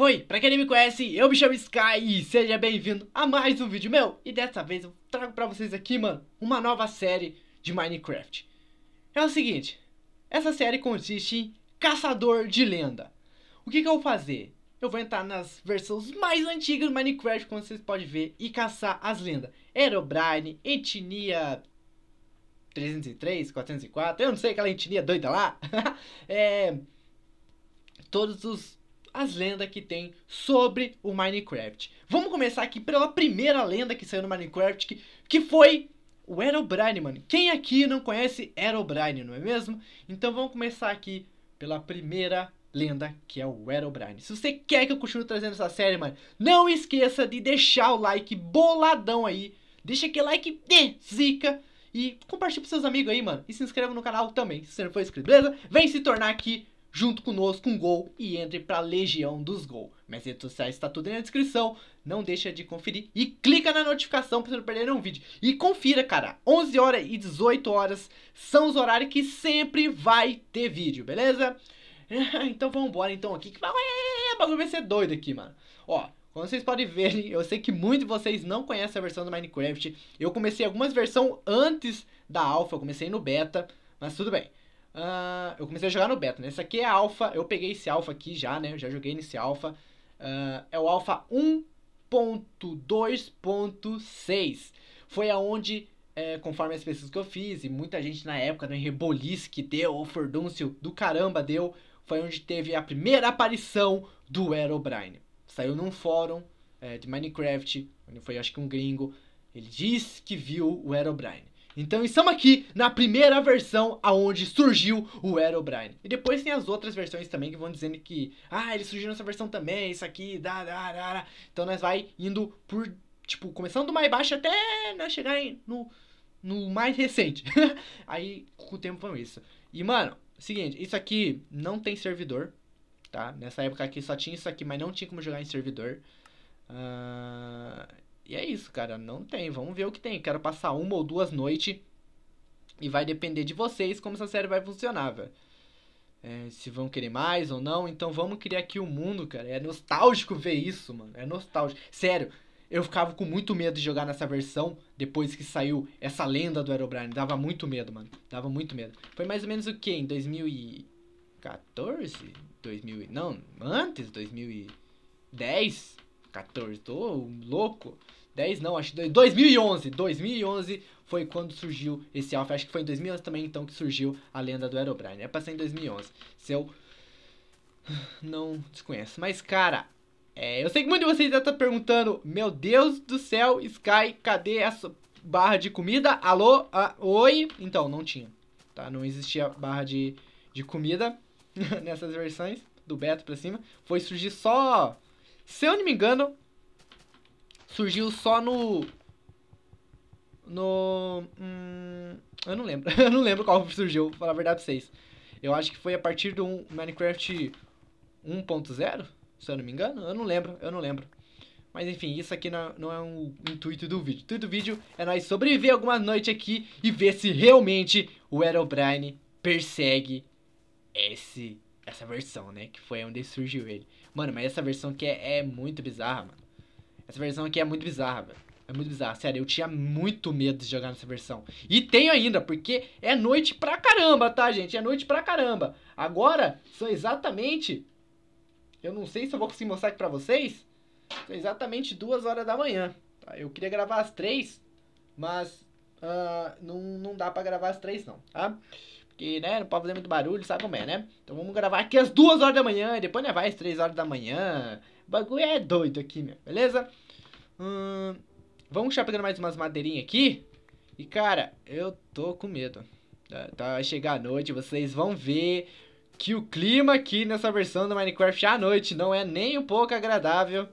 Oi, pra quem não me conhece, eu me chamo Sky e seja bem-vindo a mais um vídeo meu. E dessa vez eu trago pra vocês aqui, mano, uma nova série de Minecraft. É o seguinte, essa série consiste em Caçador de Lenda. O que, que eu vou fazer? Eu vou entrar nas versões mais antigas do Minecraft, como vocês podem ver, e caçar as lendas. Herobrine, Entinia 303, 404, eu não sei aquela Entinia doida lá. é... Todos os as lendas que tem sobre o Minecraft. Vamos começar aqui pela primeira lenda que saiu no Minecraft, que, que foi o Herobrine, mano. Quem aqui não conhece Herobrine, não é mesmo? Então vamos começar aqui pela primeira lenda, que é o Herobrine. Se você quer que eu continue trazendo essa série, mano, não esqueça de deixar o like boladão aí. Deixa aquele like de zica. E compartilha com seus amigos aí, mano. E se inscreva no canal também, se você não for inscrito, beleza? Vem se tornar aqui junto conosco um gol e entre para a legião dos gol. Minhas redes sociais está tudo aí na descrição, não deixa de conferir e clica na notificação para não perder nenhum vídeo. E confira, cara, 11 horas e 18 horas são os horários que sempre vai ter vídeo, beleza? então vamos embora então aqui que é bagulho vai ser doido aqui, mano. Ó, como vocês podem ver, eu sei que muitos de vocês não conhecem a versão do Minecraft. Eu comecei algumas versões antes da alpha, eu comecei no beta, mas tudo bem. Uh, eu comecei a jogar no beta, né? Esse aqui é alfa, eu peguei esse alfa aqui já, né? Eu já joguei nesse alfa. Uh, é o alfa 1.2.6. Foi aonde, é, conforme as pesquisas que eu fiz, e muita gente na época, do né, Rebolice que deu, o fordúncio do caramba deu, foi onde teve a primeira aparição do Herobrine. Saiu num fórum é, de Minecraft, onde foi acho que um gringo, ele disse que viu o Herobrine. Então estamos aqui na primeira versão aonde surgiu o Aerobrine. E depois tem as outras versões também que vão dizendo que ah, ele surgiu nessa versão também, isso aqui, da, da, da, da. Então nós vai indo por, tipo, começando mais baixo até nós né, chegar no, no mais recente. Aí com o tempo foi isso. E mano, seguinte, isso aqui não tem servidor, tá? Nessa época aqui só tinha isso aqui, mas não tinha como jogar em servidor. Uh, e é isso, cara. Não tem. Vamos ver o que tem. Quero passar uma ou duas noites. E vai depender de vocês como essa série vai funcionar, velho. É, se vão querer mais ou não. Então vamos criar aqui o um mundo, cara. É nostálgico ver isso, mano. É nostálgico. Sério, eu ficava com muito medo de jogar nessa versão depois que saiu essa lenda do Aerobrine. Dava muito medo, mano. Dava muito medo. Foi mais ou menos o quê Em 2014? 2000 Não, antes, 2010? 14. Tô louco. 10 não, acho que 2011. 2011 foi quando surgiu esse Alpha. Acho que foi em 2011 também então que surgiu a lenda do Aerobrine. É pra ser em 2011. Se eu não desconheço. Mas, cara, é, eu sei que muitos de vocês já tá perguntando, meu Deus do céu, Sky, cadê essa barra de comida? Alô? Ah, oi? Então, não tinha, tá? Não existia barra de, de comida nessas versões, do beta pra cima. Foi surgir só, se eu não me engano, surgiu só no. No. Hum, eu não lembro. eu não lembro qual surgiu, falar a verdade pra vocês. Eu acho que foi a partir do Minecraft 1.0, se eu não me engano. Eu não lembro, eu não lembro. Mas enfim, isso aqui não, não é um intuito do vídeo. O intuito do vídeo é nós sobreviver alguma noite aqui e ver se realmente o Herobrine persegue esse, essa versão, né? Que foi onde surgiu ele. Mano, mas essa versão aqui é, é muito bizarra, mano. Essa versão aqui é muito bizarra, velho. É muito bizarro, sério, eu tinha muito medo de jogar nessa versão. E tenho ainda, porque é noite pra caramba, tá, gente? É noite pra caramba. Agora, são exatamente... Eu não sei se eu vou conseguir mostrar aqui pra vocês. São exatamente duas horas da manhã. Tá? Eu queria gravar às três, mas uh, não, não dá pra gravar às três, não, tá? Porque, né, não pode fazer muito barulho, sabe como é, né? Então vamos gravar aqui às duas horas da manhã, e depois né, vai às três horas da manhã. O bagulho é doido aqui, meu, beleza? Beleza? Hum, vamos já pegando mais umas madeirinhas aqui. E, cara, eu tô com medo. Tá, tá, vai chegar a noite, vocês vão ver que o clima aqui nessa versão do Minecraft à noite não é nem um pouco agradável.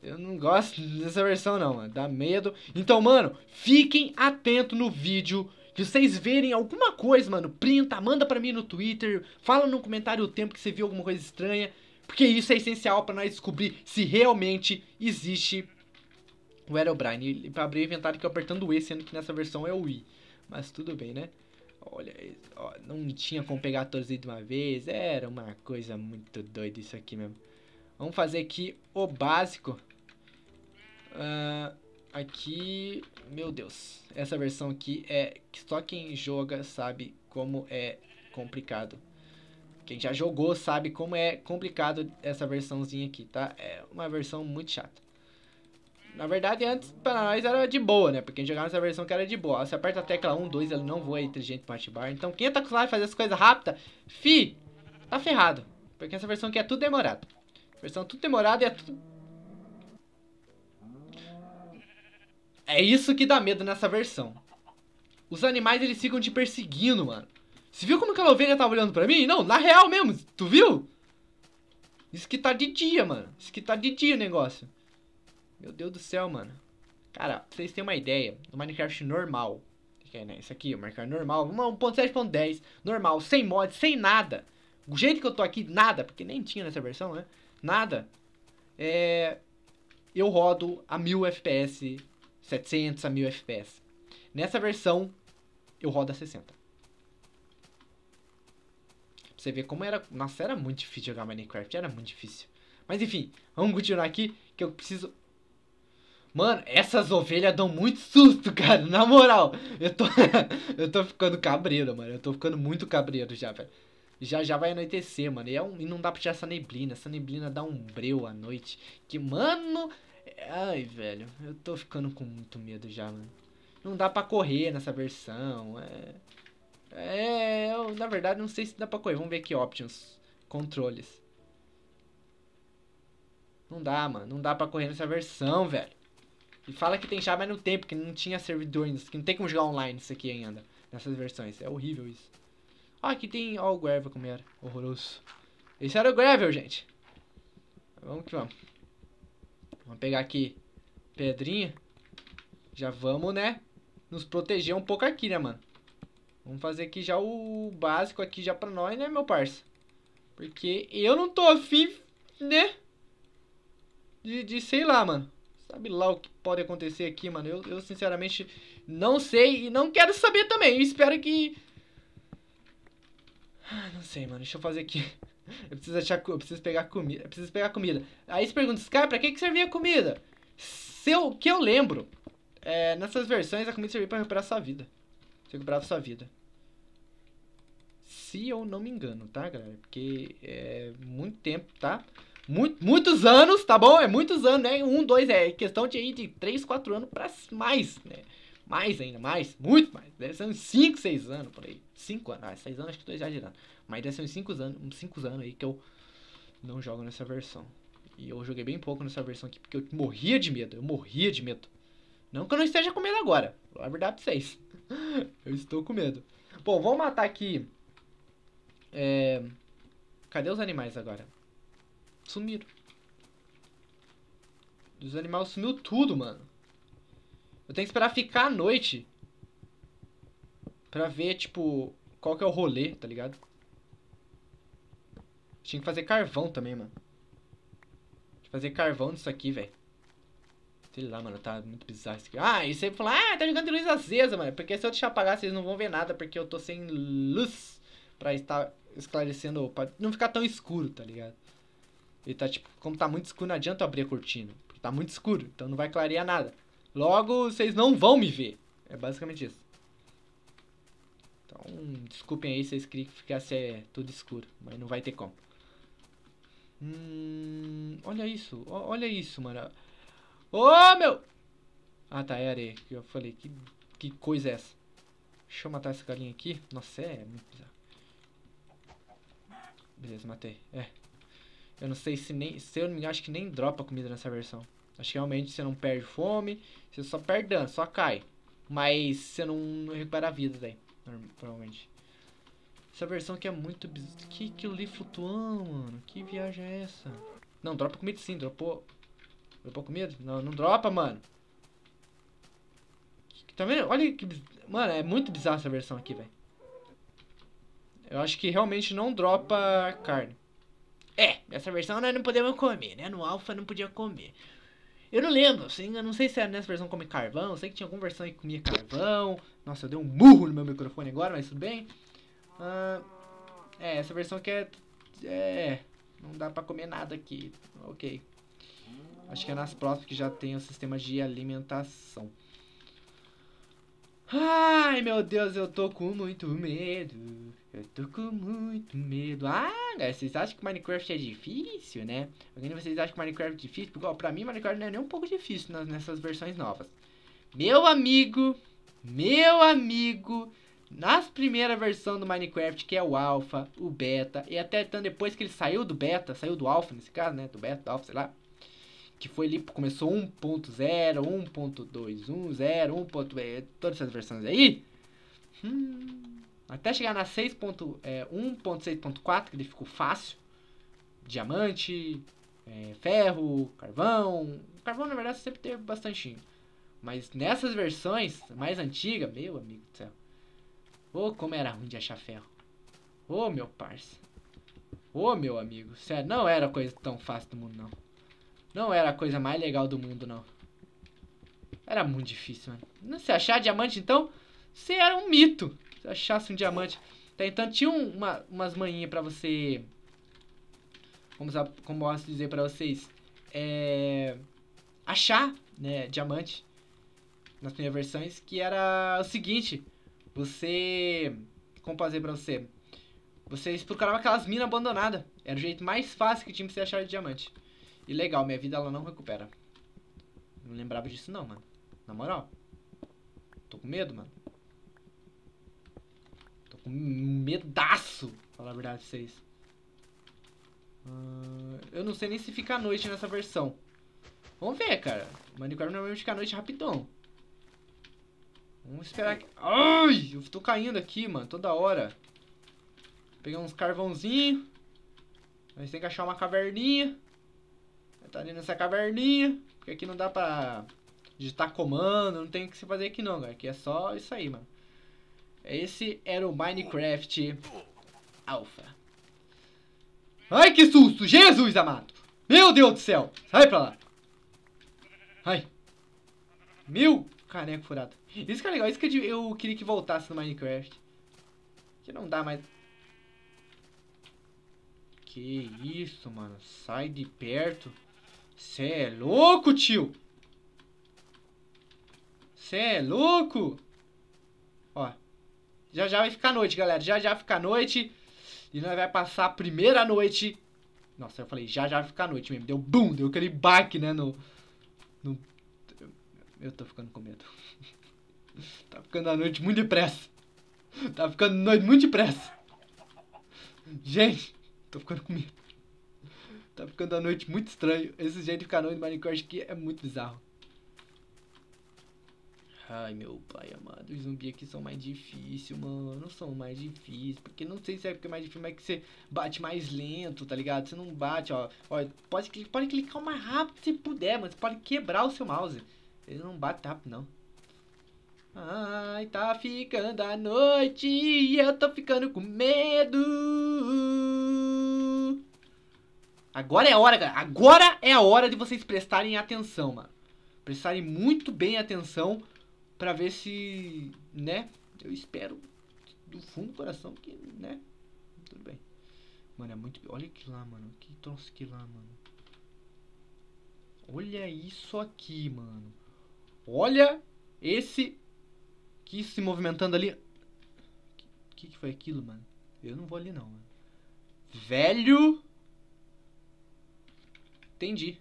Eu não gosto dessa versão não, mano. dá medo. Então, mano, fiquem atentos no vídeo. Se vocês verem alguma coisa, mano, printa, manda pra mim no Twitter, fala no comentário o tempo que você viu alguma coisa estranha, porque isso é essencial para nós descobrir se realmente existe o era e Para abrir o inventário que eu apertando o E, sendo que nessa versão é o I. Mas tudo bem, né? Olha, ó, não tinha como pegar todos de uma vez. Era uma coisa muito doida isso aqui mesmo. Vamos fazer aqui o básico. Uh, aqui, meu Deus. Essa versão aqui é só quem joga sabe como é complicado. Quem já jogou sabe como é complicado essa versãozinha aqui, tá? É uma versão muito chata. Na verdade, antes pra nós era de boa, né? Porque a gente jogava nessa versão que era de boa. Você aperta a tecla 1, 2, ele não voa é inteligente pra bar Então, quem tá acostumado a fazer as coisas rápidas, fi, tá ferrado. Porque essa versão aqui é tudo demorado. Versão tudo demorada e é tudo... É isso que dá medo nessa versão. Os animais, eles ficam te perseguindo, mano. Você viu como aquela ovelha tava olhando pra mim? Não, na real mesmo, tu viu? Isso que tá de dia, mano. Isso que tá de dia o negócio. Meu Deus do céu, mano. Cara, pra vocês terem uma ideia, no Minecraft normal, que é, né, esse aqui, o Minecraft normal, 1.7.10, normal, sem mod, sem nada. O jeito que eu tô aqui, nada, porque nem tinha nessa versão, né? Nada. É... Eu rodo a 1000 FPS, 700 a 1000 FPS. Nessa versão, eu rodo a 60. Pra você ver como era... Nossa, era muito difícil jogar Minecraft, era muito difícil. Mas enfim, vamos continuar aqui, que eu preciso Mano, essas ovelhas dão muito susto, cara. Na moral, eu tô, eu tô ficando cabreiro, mano. Eu tô ficando muito cabreiro já, velho. Já já vai anoitecer, mano. E, é um, e não dá pra tirar essa neblina. Essa neblina dá um breu à noite. Que, mano. Ai, velho. Eu tô ficando com muito medo já, mano. Não dá pra correr nessa versão. É. É. Eu, na verdade, não sei se dá pra correr. Vamos ver aqui: options. Controles. Não dá, mano. Não dá pra correr nessa versão, velho. E fala que tem chave, mas não tem, porque não tinha servidor ainda. Que não tem como jogar online isso aqui ainda. Nessas versões. É horrível isso. Ah, aqui tem. Ó, o Gravel como era. Horroroso. Esse era o Gravel, gente. Vamos que vamos. Vamos pegar aqui pedrinha. Já vamos, né? Nos proteger um pouco aqui, né, mano? Vamos fazer aqui já o básico aqui já pra nós, né, meu parça? Porque eu não tô afim, né? De, de sei lá, mano. Sabe lá o que pode acontecer aqui, mano. Eu, eu sinceramente não sei e não quero saber também. Eu espero que. Ah, não sei, mano. Deixa eu fazer aqui. Eu preciso achar. Eu preciso pegar comida. Eu preciso pegar comida. Aí se pergunta, cara, pra que, que servia a comida? se Se que eu lembro. É, nessas versões a comida servia pra recuperar sua vida. Você recuperava sua vida. Se eu não me engano, tá, galera? Porque é muito tempo, tá? Muito, muitos anos, tá bom? É muitos anos, né? Um, dois, é questão de aí de 3, 4 anos para mais, né? Mais ainda, mais, muito mais. Deve ser uns 5, 6 anos por aí. 5 anos, ah, 6 anos acho que tô exagerando. Mas deve ser uns 5 anos, uns cinco anos aí que eu não jogo nessa versão. E eu joguei bem pouco nessa versão aqui, porque eu morria de medo, eu morria de medo. Não que eu não esteja com medo agora, vou verdade pra vocês. eu estou com medo. Bom, vamos matar aqui... É... Cadê os animais agora? Sumiram. Dos animais sumiu tudo, mano. Eu tenho que esperar ficar a noite. Pra ver, tipo, qual que é o rolê, tá ligado? Tinha que fazer carvão também, mano. Tinha que fazer carvão disso aqui, velho. Sei lá, mano, tá muito bizarro isso aqui. Ah, e você falou, ah, tá jogando de luz acesa, mano. Porque se eu deixar apagar, vocês não vão ver nada, porque eu tô sem luz pra estar esclarecendo, pra não ficar tão escuro, tá ligado? Ele tá tipo, como tá muito escuro, não adianta eu abrir a cortina. Porque tá muito escuro, então não vai clarear nada. Logo, vocês não vão me ver. É basicamente isso. Então, desculpem aí se vocês queriam que ficasse é, tudo escuro, mas não vai ter como. Hum, olha isso, olha isso, mano. Ô, oh, meu! Ah, tá, é areia. Eu falei, que, que coisa é essa? Deixa eu matar essa galinha aqui. Nossa, é muito bizarro. Beleza, matei. É, eu não sei se nem. Se eu não me engano, acho que nem dropa comida nessa versão. Acho que realmente você não perde fome, você só perde dano, só cai. Mas você não, não recupera a vida daí, provavelmente. Essa versão aqui é muito bizarra. Que aquilo ali flutuando, mano? Que viagem é essa? Não, dropa comida sim, dropou. Dropou comida? Não, não dropa, mano. Tá vendo? Olha que. Mano, é muito bizarra essa versão aqui, velho. Eu acho que realmente não dropa carne. É, nessa versão nós não podemos comer, né? No Alpha não podia comer. Eu não lembro, assim, eu não sei se era nessa versão come carvão, eu sei que tinha alguma versão que comia carvão. Nossa, eu dei um murro no meu microfone agora, mas tudo bem. Ah, é, essa versão que é. É. Não dá pra comer nada aqui. Ok. Acho que é nas próximas que já tem o sistema de alimentação. Ai, meu Deus, eu tô com muito medo. Eu tô com muito medo. Ah, galera, vocês acham que Minecraft é difícil, né? Alguém de vocês acha que Minecraft é difícil? Porque, ó, pra mim, Minecraft não é nem um pouco difícil nas, nessas versões novas. Meu amigo, meu amigo, nas primeiras versões do Minecraft, que é o Alpha, o Beta, e até então depois que ele saiu do Beta, saiu do Alpha nesse caso, né? Do Beta, do Alpha, sei lá que foi ali, começou 1.0, 1.2, 1.0, 1.0, todas essas versões aí. Hum, até chegar na 6.1.6.4, é, que ele ficou fácil. Diamante, é, ferro, carvão. carvão, na verdade, sempre teve bastante. Mas nessas versões mais antigas, meu amigo do céu. oh, como era ruim de achar ferro. Ô, oh, meu parça. Ô, oh, meu amigo. Sério, não era coisa tão fácil do mundo, não. Não era a coisa mais legal do mundo, não. Era muito difícil, mano. Não se achar diamante, então, você era um mito. Se achasse um diamante. Tá, então tinha uma, umas manhinhas pra você... Como, como posso dizer pra vocês? É... Achar, né, diamante. Nas primeiras versões, que era o seguinte. Você... Como fazer pra você? Vocês procuravam aquelas minas abandonadas. Era o jeito mais fácil que tinha pra você achar diamante. E legal, minha vida ela não recupera. Não lembrava disso não, mano. Na moral. Tô com medo, mano. Tô com medaço, falar a verdade pra vocês. Uh, eu não sei nem se fica à noite nessa versão. Vamos ver, cara. O Minecraft normalmente fica à noite rapidão. Vamos esperar que... Ai! Eu tô caindo aqui, mano. Toda hora. pegar uns carvãozinhos. Nós tem que achar uma caverninha tá ali nessa caverninha, porque aqui não dá pra digitar comando, não tem o que se fazer aqui não, galera. Aqui é só isso aí, mano. Esse era o Minecraft Alpha. Ai, que susto! Jesus amado! Meu Deus do céu! Sai pra lá! Ai! Meu caneco furado. Isso que é legal, isso que eu queria que voltasse no Minecraft. Que não dá mais... Que isso, mano. Sai de perto. Cê é louco, tio? Cê é louco? Ó, já já vai ficar noite, galera. Já já vai ficar noite. E nós vai passar a primeira noite. Nossa, eu falei, já já vai ficar noite mesmo. Deu bum, deu aquele baque, né, no... no... Eu tô ficando com medo. tá ficando a noite muito depressa. Tá ficando noite muito depressa. Gente, tô ficando com medo. Tá ficando a noite muito estranho. Esse jeito de ficar noite no Minecraft aqui é muito bizarro. Ai, meu pai amado, os zumbis aqui são mais difíceis, mano. Não são mais difíceis. Porque não sei se é porque é mais difícil, mas é que você bate mais lento, tá ligado? Você não bate, ó. ó pode, clicar, pode clicar o mais rápido que você puder, mano. Você pode quebrar o seu mouse. Ele não bate rápido, não. Ai, tá ficando a noite e eu tô ficando com medo. Agora é a hora, galera. Agora é a hora de vocês prestarem atenção, mano. Prestarem muito bem atenção para ver se, né? Eu espero do fundo do coração que, né? Tudo bem. Mano, é muito. Olha que lá, mano. Que troço que lá, mano. Olha isso aqui, mano. Olha esse que se movimentando ali. O que, que, que foi aquilo, mano? Eu não vou ali, não, mano. Velho entendi.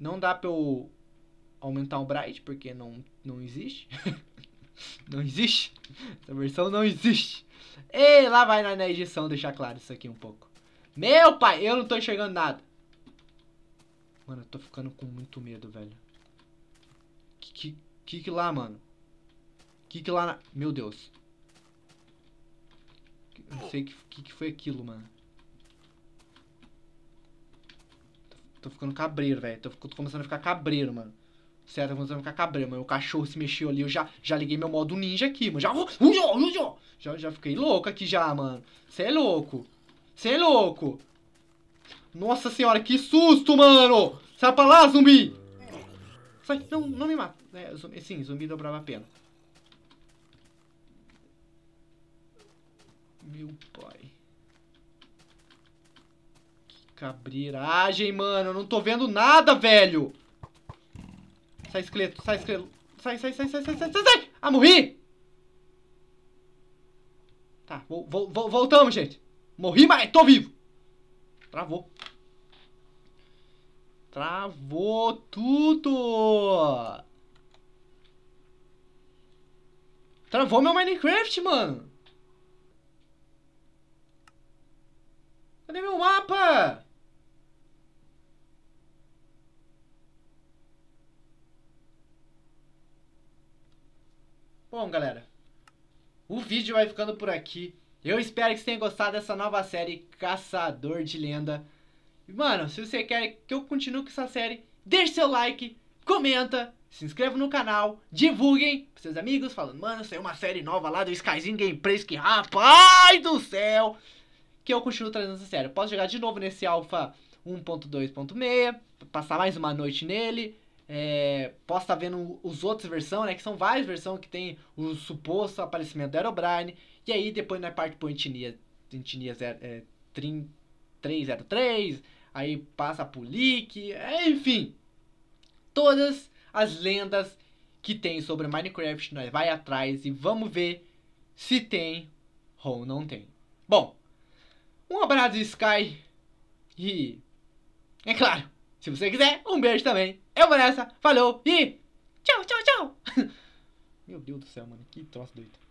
Não dá pra eu aumentar o bright, porque não, não existe. não existe. Essa versão não existe. E lá vai na, edição deixar claro isso aqui um pouco. Meu pai, eu não tô enxergando nada. Mano, eu tô ficando com muito medo, velho. Que que, que, que lá, mano? Que que lá na... Meu Deus. Não sei o que, que, que foi aquilo, mano. Tô ficando cabreiro, velho. Tô, tô começando a ficar cabreiro, mano. Certo, eu começando a ficar cabreiro, mano. O cachorro se mexeu ali, eu já, já liguei meu modo ninja aqui, mano. Já, uh, já, já fiquei louco aqui já, mano. Cê é louco. Cê é louco. Nossa senhora, que susto, mano. Sai pra lá, zumbi. Sai, não, não me mata. É, zumbi, eh, sim, zumbi dobrava a pena. Meu pai. Cabriragem, mano. Eu não tô vendo nada, velho. Sai, esqueleto. Sai, esqueleto. Sai, sai, sai, sai, sai, sai, sai, sai. Ah, morri! Tá, vou, vou, vou, voltamos, gente. Morri, mas tô vivo. Travou. Travou tudo. Travou meu Minecraft, mano. Cadê meu mapa? Bom, galera, o vídeo vai ficando por aqui. Eu espero que você tenha gostado dessa nova série Caçador de Lenda. Mano, se você quer que eu continue com essa série, deixe seu like, comenta, se inscreva no canal, divulguem pros seus amigos, falando, mano, saiu uma série nova lá do Skyzinho Gameplays que rapaz do céu! Que eu continuo trazendo essa série. Eu posso jogar de novo nesse Alpha 1.2.6, passar mais uma noite nele, é, posso estar tá vendo os outros versões, né? Que são várias versões que tem o suposto aparecimento do Aerobrine. E aí depois na parte por Entinia, Entinia zero, é, 303, aí passa o Leak, é, enfim. Todas as lendas que tem sobre Minecraft, nós vai atrás e vamos ver se tem ou não tem. Bom, um abraço Sky e é claro, se você quiser, um beijo também. Eu vou nessa, falou e tchau, tchau, tchau. Meu Deus do céu, mano, que troço doido.